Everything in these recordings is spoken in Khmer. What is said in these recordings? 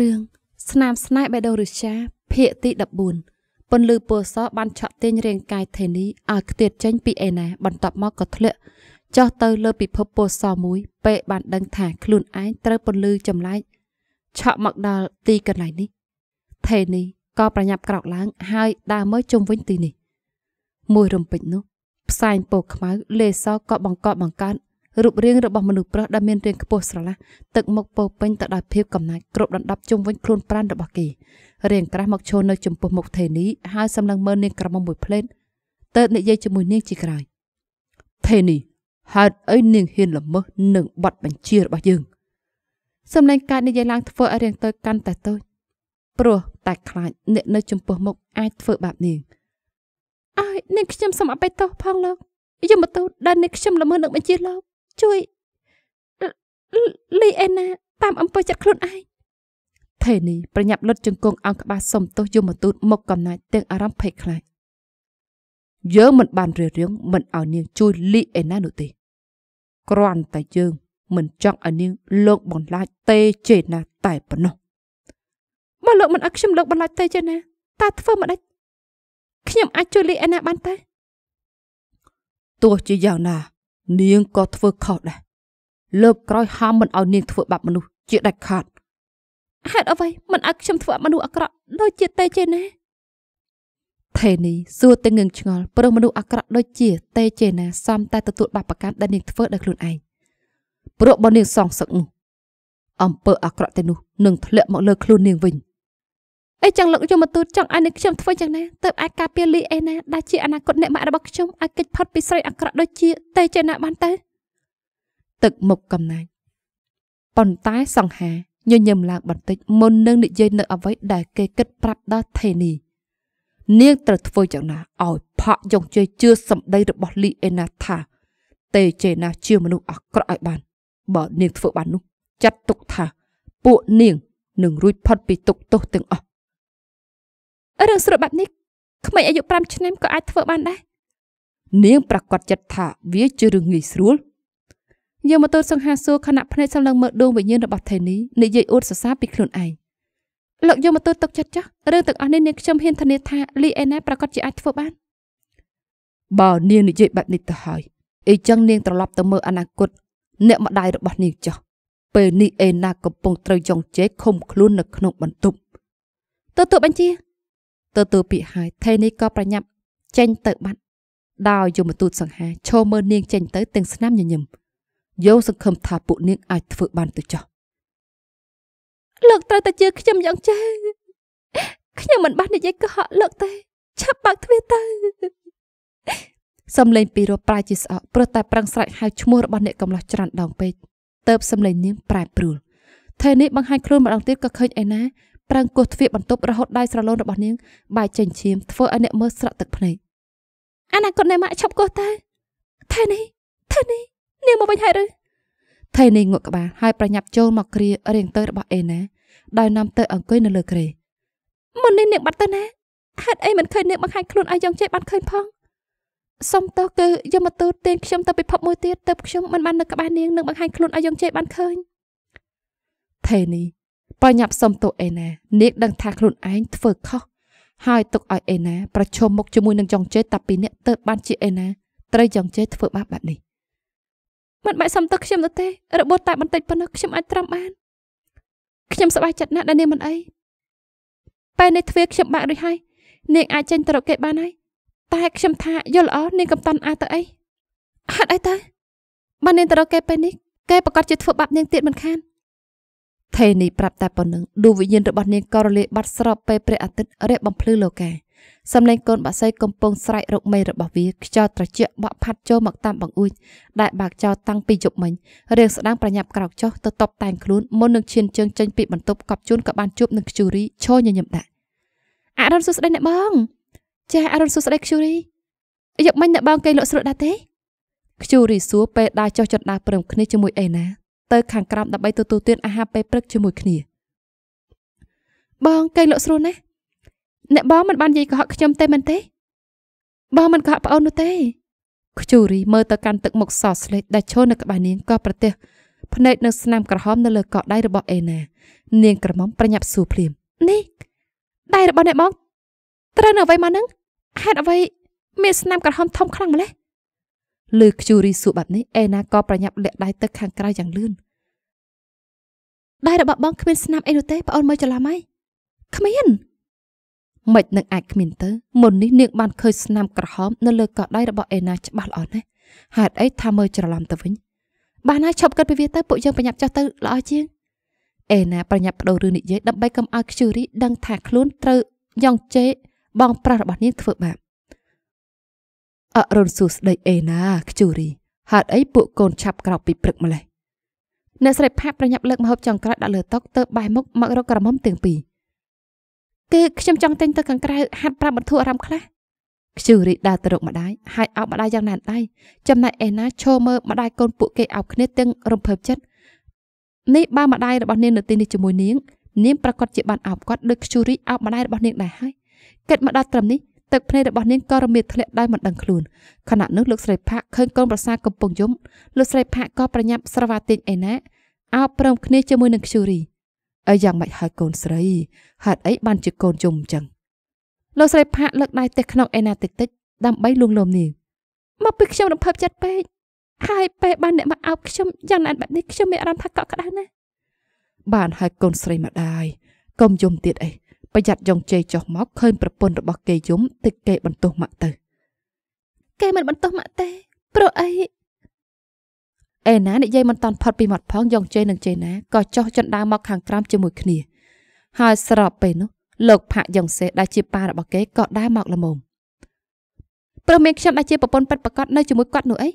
រឿងស្នាមស្នេហ៍បេដូរិជាភាគទី14ពន្លឺពណ៌សបានឆក់ទាញរាងកាយធេនីឲ្យខ្ទាតចេញពីអេណាបន្ទាប់មកក៏ធ្លាក់ចុះទៅលើពិភពពណ៌សមួយពេលបានដឹងថា ខ្លួនឯងត្រូវពន្លឺចម្លែកឆក់មកដល់ទីកន្លែងនេះថេនីក៏ប្រញាប់ក្រោកឡើង ហើយដើរមើលជុំវិញទីនេះមួយរំពេចនោះផ្សែងពណ៌ខ្មៅលេសក៏បង្កបង្កើតរូបរាងរបស់មនុស្សប្រុសដែលមានរាងខ្ពស់ស្រឡះទឹកមុខពោពេញទៅដោយភាពកំណាចគ្របដណ្ដប់ជុំវិញខ្លួនប្រាណរបស់គេរាងក្រាស់មកឈរនៅចំពោះមុខថេនីហើយសម្លឹងមើលនាងក្រមុំមួយភ្លែតទៅនិយាយជាមួយនាងជាក្រោយថេនីហេតុអីនាងហ៊ានល្មើសនឹងប័ណ្ណបញ្ជារបស់យើងសំឡេងកើតនិយាយឡើងធ្វើឲ្យរាងទៅកាន់តែតូចព្រោះតែខ្លាចអ្នកនៅចំពោះមុខអាចធ្វើបាបនាងអើយនាងខ្ញុំសូមអបិទទោសផងលោកយមទូតដែលនាងខ្ញុំល្មើសនឹងបញ្ជាលោកជួយលីអេណា តាម អំពើចិត្តខ្លួនឯងថេនីប្រញាប់លុតជង្គង់អង្គក្បាលសុំទោសយមទូតមកកំណាចទាំងអារម្មណ៍ភ័យខ្លាចយើងមិនបានរារាំងមិនឲ្យនាងជួយលីអេណានោះទេគ្រាន់តែយើង មិនចង់ឲ្យនាងលោកបន្លាចទេចេណាតែប៉ុណ្ណោះបើលោកមិនឲ្យខ្ញុំលោកបន្លាចទេចេណាតើធ្វើមិនដាច់ខ្ញុំអាចជួយលីអេណាបានទេទោះជាយ៉ាងណានាងក៏ធ្វើខុសដែរលើកក្រោយហាមមិនឲ្យនាងធ្វើបាបមនុស្សជាដាច់ខាតហេតុអ្វីមិនឲ្យខ្ញុំធ្វើមនុស្សអាក្រក់ដូចជាតេជេណាថេនីសួរទៅងឿងឆ្ងល់ព្រោះមនុស្សអាក្រក់ដូចជាតេជេណាសំតែទទួលបាបកម្មដែលនាងធ្វើដោយខ្លួនឯងព្រោះបើនាងសងសឹកនោះអំពើអាក្រក់ទាំងនោះនឹងធ្លាក់មកលើខ្លួននាងវិញអីចឹងលោកយមទូតចង់ឲ្យនឹងខ្ញុំធ្វើយ៉ាងណាទើបអាចការពារលីអេណាដែលជាអនាគតអ្នកម៉ាក់របស់ខ្ញុំឲ្យគេចផុតពីស្រីអាក្រក់ដូចជាតេជេណាបានទៅទឹកមុខកំណាញ់ប៉ុន្តែសង្ហាញញឹមឡើងបន្តិចមុននឹងនិយាយនៅអ្វីដែលគេគិតប្រាប់ដល់ថេនីនាងត្រូវធ្វើយ៉ាងណាឲ្យផាក់យងជ័យជឿសម្ដីរបស់លីអេណាថាតេជេណាជាមនុស្សអាក្រក់ឲ្យបានបើនាងធ្វើបាននោះចាត់ទុកថាពួកនាងនឹងរួចផុតពីទុកទោសទាំងអស់រឿងស្រួលបែបនេះក្មេងអាយុ5ឆ្នាំក៏អាចធ្វើបានដែរនាងប្រកាសចិត្តថាវាជារឿងងាយស្រួលយមទូលសង្ហាសួរខណៈភ្នែកសម្លឹងមើលដួងវិញ្ញាណរបស់ថេនីនិយាយអួតសរសើរពីខ្លួនឯងលោកយមទូលទុកចិត្តចាស់រឿងទាំងអស់នេះនាងខ្ញុំហ៊ានធានាថាលីអេណាប្រកាសជាអាចធ្វើបានបើនាងនិយាយបែបនេះទៅហើយអីចឹងនាងត្រឡប់ទៅមើលអនាគតអ្នកម្ដាយរបស់នាងចាស់ពេលនេះអេណាកំពុងត្រូវចងជែកខំខ្លួន នៅក្នុងបន្ទប់ទទួលបញ្ជាទទួលពាក្យហើយថេនេះក៏ប្រញាប់ចេញទៅបាត់ដោយយមទូតសង្ហាឈោមើលនាងចេញទៅទាំងស្នាមញញឹមយោសង្ឃឹមថាពួកនាងអាចធ្វើបានទៅចោះលោកត្រូវតែជឿខ្ញុំយ៉ាងចេះខ្ញុំមិនបាននិយាយកុហកលោកទេឆាប់បើកទ្វារទៅសំឡេងពីរប្រែជាស្អកព្រោះតែប្រឹងស្រែកហៅឈ្មោះរបស់អ្នកកំឡោះច្រានដងពេកទៅបសំឡេងនាងប្រែប្រួលថេនេះបង្ហាញខ្លួនម្ដងទៀតក៏ឃើញឯណាប្រឹងគោះទ្វារបន្ទប់រហូតដៃស្រលូនរបស់នាងបែកចេញឈាមធ្វើឲ្យអ្នកមើលស្រក់ទឹកភ្នែកអនាគតអ្នកម៉ាក់ឈប់គោះទៅថេនីថេនីនាងមកវិញហើយឬថេនីងក់ក្បាលហើយប្រញាប់ចូលមកគ្រារៀងទៅរបស់អេណាដោយនាំទៅអង្គុយនៅលើគ្រែមុននេះនាងបាត់ទៅណាហេតុអីមិនឃើញនាងបង្ហាញខ្លួនឲ្យយ៉ងចេះបានឃើញផងសុំទោសគឺយមទូតទាញខ្ញុំទៅពិភពមួយទៀតទៅខ្ញុំមិនបាននៅក្បែរនាងនឹងបង្ហាញខ្លួនឲ្យយ៉ងចេះបានឃើញថេនីបញ្ញាប់សុំទោសអេណានាងដឹងថាខ្លួនឯងធ្វើខុសហើយទុកឲ្យអេណាប្រឈមមុខជាមួយនឹងចុងជេតាពីអ្នកទៅបានជាអេណាត្រីចុងជេធ្វើបាបបែបនេះមិនបាច់សុំទោសខ្ញុំទៅទេរបួសតែបន្តិចប៉ុណ្ណោះខ្ញុំអាចត្រាំបានខ្ញុំសប្បាយចិត្តណាស់ដែលនាងមិនអីពេលនេះទ្វារខ្ញុំបាក់រួចហើយនាងអាចចេញទៅរកគេបានហើយតែខ្ញុំថាយល់ល្អនាងកំតន់អាចទៅអីហេតុអីទៅបើនាងទៅរកគេពេលនេះគេប្រកាសជាធ្វើបាបនាងទៀតមិនខានថេនីប្រាប់តែប៉ុណ្្នឹងដួងវិញ្ញាណរបស់នាងក៏រលាយបាត់ស្របពេលព្រះអាទិត្យរះបំភ្លឺលោកាសំឡេងកូនបាក់សីកំពុងស្រែករកមេរបស់វាខ្យល់ត្រជាក់បក់ផាត់ចូលមកតាមបង្អួចដែលបាក់ចោលតាំងពីយប់មិញរៀងស្ដាងប្រញាប់ក្រោកចុះទៅតបតែងខ្លួនមុននឹងឈានជើងចេញពីបន្ទប់កប់ជូនក៏បានជួបនឹងខ្ជូរីឈរញញឹមដាក់អរុនសួស្ដីអ្នកបងចាអរុនសួស្ដីខ្ជូរីយប់មិញអ្នកបងគេលក់ស្រួលដែរទេខ្ជូរីសួរពេលដើរចុះចត់ដើរព្រមគ្នាជាមួយអេណាទៅខាងក្រោមដើម្បីទទួលទានអាហារពេលព្រឹកជាមួយគ្នាបងកៃលោកស្រួលណាស់អ្នកបងមិនបាននិយាយកុហកខ្ញុំទេមែនទេ បងមិនកុហកប្អូននោះទេខ្ជូរីមើលទៅកាន់ទឹកមុខសស្លេចដែលឈរនៅក្បែរនាងក៏ប្រទះភ្នែកនៅស្នាមក្រហមនៅលើកដៃរបស់អេណានាងក្រមុំប្រញាប់សួរភ្លាមនេះដៃរបស់អ្នកបង ត្រូវនៅអ្វីមកហ្នឹងហេតុអ្វីមានស្នាមក្រហមធំខ្លាំងម្ល៉េះលឺខ្ជូរីសួរបែបនេះអេណាក៏ប្រញាប់លាក់ដៃទឹកខាងក្រៅយ៉ាងលឿនដៃរបស់បងគ្មានស្នាមអីនោះទេប្អូនមើលច្រឡំហើយគ្មានមិននឹងអាចគ្មានទៅមុននេះនាងបានឃើញស្នាមក្រហមនៅលើកដៃរបស់អេណាច្បាស់ល្អណាស់ហេតុអីថាមើលច្រឡំទៅវិញ បានហើយឈប់គិតពីវាទៅពួកយើងប្រញាប់ចុះទៅល្អជាងអេណាប្រញាប់បដូររឿងនិយាយដើម្បីកុំឲ្យខ្ជូរីដឹង ថាខ្លួនត្រូវយ៉ងជេបងប្រុសរបស់នាងធ្វើបាបអរុនសួស្ដីអេណាខ្ជូរីហេតុអីពួកកូនឆាប់ក្រោកពីព្រឹកម្លេះអ្នកស្រីផាប្រញាប់លើកម្ហូបចុងក្រោយដាក់លើតុទៅបែរមុខមករកក្រមុំទាំងពីរគឺខ្ញុំចង់ទិញទៅខាងក្រៅហាត់ប្រាប់បន្ធូរអារម្មណ៍ខ្លះខ្ជូរីដើរទៅរកម្ដាយហើយអោបម្ដាយយ៉ាងណានដៃចំណែកអេណាឈរមើលម្ដាយកូនពួកគេអោបគ្នាទាំងរំភើបចិត្តនេះបើម្ដាយរបស់នាងនៅទីនេះជាមួយនាង នាងប្រកាសជាបានអោបគាត់ដូចខ្ជូរីអោបម្ដាយរបស់នាងដែរហើយគិតមកដល់ត្រឹមនេះទឹកភ្នែករបស់នាងក៏រមៀតធ្លាក់ដោយមិនដឹងខ្លួនខណៈនោះលោកស្រីផាក់ឃើញកូនប្រសាកំពុងយំលោកស្រីផាក់ក៏ប្រញាប់ស្រវាទិញឯណាអោបព្រមគ្នាជាមួយនឹងខ្ជូរីអីយ៉ាងម៉េចហើយកូនស្រីហេតុអីបានជាកូនយំអញ្ចឹងលោកស្រីផាក់លើកដៃទះក្នុងឯណាតិចតិចដើម្បីលួងលោមនាងមកពីខ្ញុំរំភើបចិត្តពេកហើយពេលបានអ្នកមកអោបខ្ញុំយ៉ាងណាបែបនេះខ្ញុំមានអារម្មណ៍ថាកក់ក្ដៅណាស់បានហើយកូនស្រីម្ដាយកុំយំទៀតអីប្រយ័ត្នយ៉ងជេចុះមកឃើញប្រពន្ធរបស់គេយំតិចគេបន្ទោសម៉ាក់ទៅគេមិនបន្ទោសម៉ាក់ទេព្រោះអីអេណានិយាយមិនតាន់ផុតពីមាត់ផងយ៉ងជេនិងជេណាក៏ចុះចន្ទដើរមកខាងក្រោមជាមួយគ្នាហើយស្របពេលនោះ លោកផាក់យ៉ងសេដែលជាប៉ារបស់គេក៏ដើរមកល្មមព្រោះមានខ្ញុំដែលជាប្រពន្ធពិតប្រកបនៅជាមួយគាត់នោះអី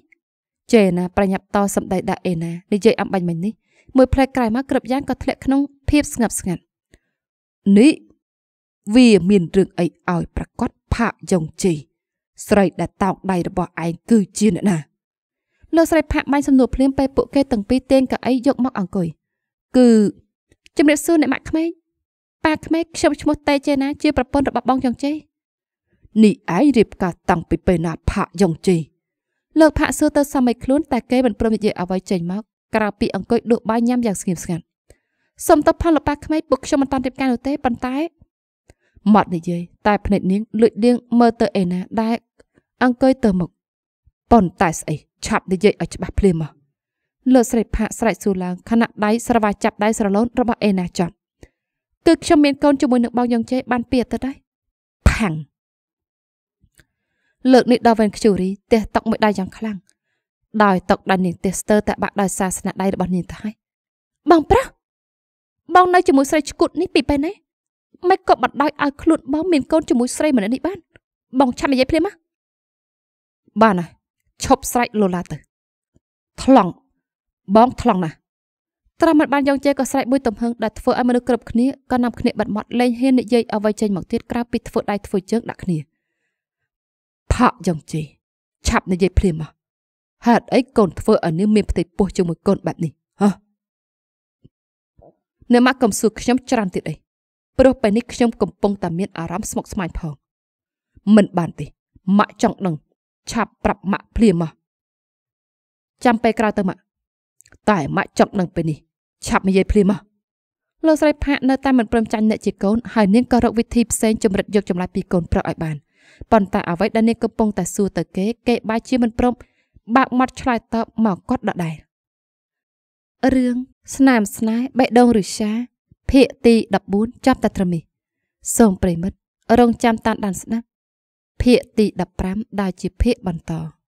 ជេណា ប្រញាប់តសម្ដីដាក់អេណានិយាយអំបញ្ញមិញនេះមួយផ្លែក្រៃមកគ្រប់យ៉ាងក៏ធ្លាក់ក្នុងភាពស្ងប់ស្ងាត់នេះវាមានរឿងអីឲ្យប្រកាសផាកយ៉ងជីស្រីដែលតោកដៃរបស់ឯងគឺជាអ្នកណាលោកស្រីផាក់បាញ់សំណួរភ្លាមពេលពួកគេទាំងពីរទាញកៅអីយកមកអង្គុយគឺជំរាបសួរអ្នកម៉ាក់ក្មេកប៉ាក្មេកខ្ញុំឈ្មោះតេចេណាជាប្រពន្ធរបស់បងយ៉ងជីនេះឯងរៀបការតាំងពីពេលណា ផាក់យ៉ងជីលោកផាក់សួរទៅសម័យខ្លួនតែគេមិនព្រមនិយាយអ្វីចេញមកក្រៅពីអង្គុយដួសបាយញ៉ាំយ៉ាងស្ងៀមស្ងាត់សុំទៅផលប៉ាក្មេកពួកខ្ញុំមិនតាន់រៀបការនោះទេប៉ុន្តែមាត់និយាយតែភ្នែកនាងលួចលាងមើលទៅឯណាដែលអង្គុយទៅមុខប៉ុន្តែស្អីឆាប់និយាយឲ្យច្បាស់ភ្លាមមកលោកស្រីផាកស្រែកសួរឡើងខណៈដៃស្រវាចាប់ដៃស្រឡូនរបស់អេណាចត់គឺខ្ញុំមានកូនជាមួយនឹងបងយ៉ងជេបានពីអាទិត្យហើយផាំងលើកនេះដល់វ៉ែនខ្ជូរីទះតុកមួយដៃយ៉ាងខ្លាំងដោយតុកដែលនាងទះស្ទើរតែបាក់ដោយសារស្នាដៃរបស់នាងទៅហើយបងប្រាស់បងនៅជាមួយស្រីឈគុតនេះពីពេលណាមិនក៏បណ្ដោយឲ្យខ្លួនបងមានកូនជាមួយស្រីម្នាក់នេះបានបងឆាប់និយាយភ្លាមណាបានហើយឈប់ស្រែកលូឡាទៅថ្លង់បងថ្លង់ណាស់ត្រាំមិនបានយ៉ងជេក៏ស្រែកមួយទំហឹងដែលធ្វើឲ្យមនុស្សគ្រប់គ្នាក៏នាំគ្នាបាត់មាត់លែងហ៊ាននិយាយអ្វីចេញមកទៀតក្រៅពីធ្វើដៃធ្វើជើងដាក់គ្នាផាក់យ៉ងជេឆាប់និយាយភ្លាមមកហេតុអីកូនធ្វើឲ្យនាងមានផ្ទៃពោះជាមួយកូនបែបនេះហ៎អ្នកមកកំសួរខ្ញុំច្រើនទៀតអីព្រោះពេលនេះខ្ញុំកំពុងតែមានអារម្មណ៍ស្មុគស្មាញផងមិនបានទេម៉ាក់ចង់ដឹងឆាប់ប្រាប់ម៉ាក់ភ្លាមមកចាំពេលក្រោយទៅម៉ាក់តែម៉ាក់ចង់ដឹងពេលនេះឆាប់និយាយភ្លាមមកលោកស្រីផាក់នៅតែមិនព្រមចាញ់អ្នកជាកូនហើយនាងក៏រកវិធីផ្សេងចម្រិតយកចម្លើយពីកូនប្រុសឲ្យបានប៉ុន្តែអ្វីដែលនាងកំពុងតែសួរទៅគេគេបែរជាមិនព្រមបាក់មាត់ឆ្លើយតបមកគាត់ដដែលរឿងស្នាមស្នេហ៍បេះដូងឫសាភាគទី14ចប់តែត្រឹមនេះសូមប្រិមិត្តរងចាំតាមដានស្ដាប់ភាគទី15ដែលជាភាគបន្ត